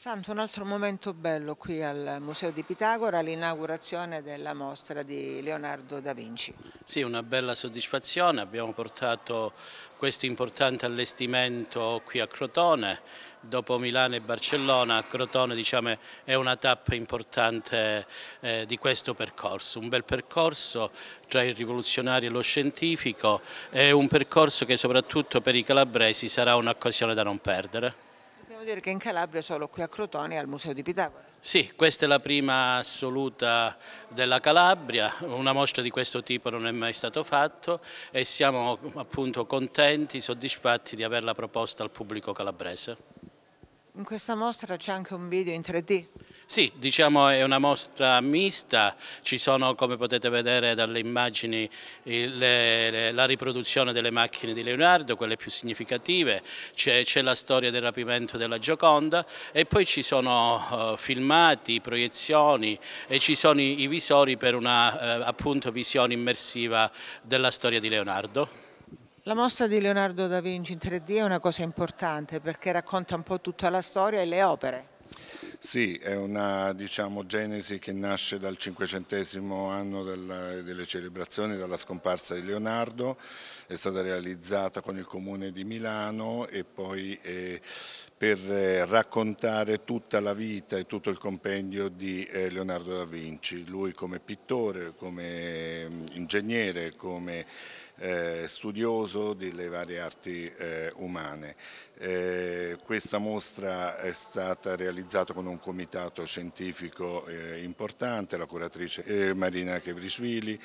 Santo, un altro momento bello qui al Museo di Pitagora, l'inaugurazione della mostra di Leonardo da Vinci. Sì, una bella soddisfazione, abbiamo portato questo importante allestimento qui a Crotone, dopo Milano e Barcellona, a Crotone diciamo, è una tappa importante eh, di questo percorso, un bel percorso tra il rivoluzionario e lo scientifico, è un percorso che soprattutto per i calabresi sarà un'occasione da non perdere importante perché in Calabria solo qui a Crotone al Museo di Pitagora. Sì, questa è la prima assoluta della Calabria, una mostra di questo tipo non è mai stata fatta e siamo appunto contenti, soddisfatti di averla proposta al pubblico calabrese. In questa mostra c'è anche un video in 3D? Sì, diciamo è una mostra mista, ci sono come potete vedere dalle immagini il, le, la riproduzione delle macchine di Leonardo, quelle più significative, c'è la storia del rapimento della Gioconda e poi ci sono uh, filmati, proiezioni e ci sono i, i visori per una uh, appunto visione immersiva della storia di Leonardo. La mostra di Leonardo da Vinci in 3D è una cosa importante perché racconta un po' tutta la storia e le opere. Sì, è una diciamo, genesi che nasce dal cinquecentesimo anno della, delle celebrazioni, dalla scomparsa di Leonardo, è stata realizzata con il Comune di Milano e poi... È, per eh, raccontare tutta la vita e tutto il compendio di eh, Leonardo da Vinci, lui come pittore, come mm, ingegnere, come eh, studioso delle varie arti umane. questa mostra è stata realizzata con un comitato scientifico importante, la curatrice Marina Kevrishvili,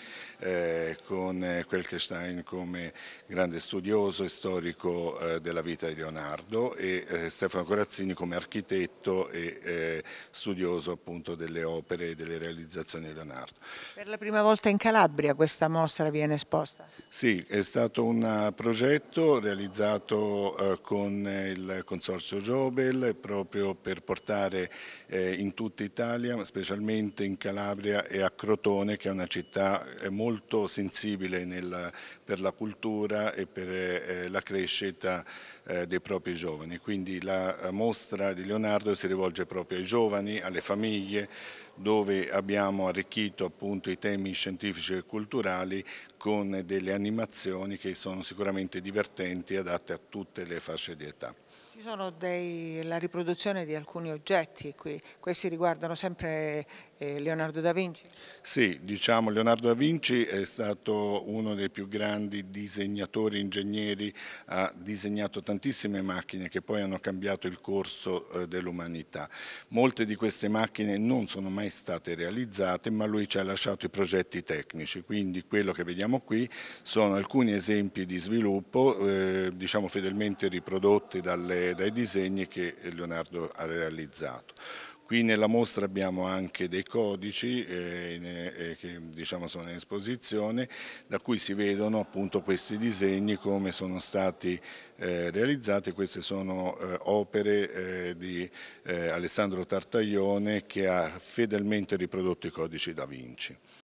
con Quelkestein come grande studioso e storico della vita di Leonardo e Stefano Corazzini come architetto e eh, studioso appunto delle opere e delle realizzazioni di Leonardo. Per la prima volta in Calabria questa mostra viene esposta? Sì, è stato un eh, progetto realizzato eh, con il Consorzio Jobel proprio per portare eh, in tutta Italia, specialmente in Calabria e a Crotone che è una città eh, molto sensibile nel, per la cultura e per eh, la crescita dei propri giovani. Quindi la la eh, mostra di Leonardo si rivolge proprio ai giovani, alle famiglie, dove abbiamo arricchito appunto i temi scientifici e culturali con delle animazioni che sono sicuramente divertenti e adatte a tutte le fasce di età. Ci sono dei, la riproduzione di alcuni oggetti qui, questi riguardano sempre eh, Leonardo da Vinci? Sì, diciamo Leonardo da Vinci è stato uno dei più grandi disegnatori, ingegneri, ha disegnato tantissime macchine che poi hanno cambiato il corso eh, dell'umanità. Molte di queste macchine non sono mai state realizzate ma lui ci ha lasciato i progetti tecnici, quindi quello che vediamo qui sono alcuni esempi di sviluppo eh, diciamo fedelmente riprodotti dalle dai disegni che Leonardo ha realizzato. Qui nella mostra abbiamo anche dei codici eh, eh, che diciamo, sono in esposizione da cui si vedono appunto questi disegni come sono stati eh, realizzati. Queste sono eh, opere eh, di eh, Alessandro Tartaglione che ha fedelmente riprodotto i codici da Vinci.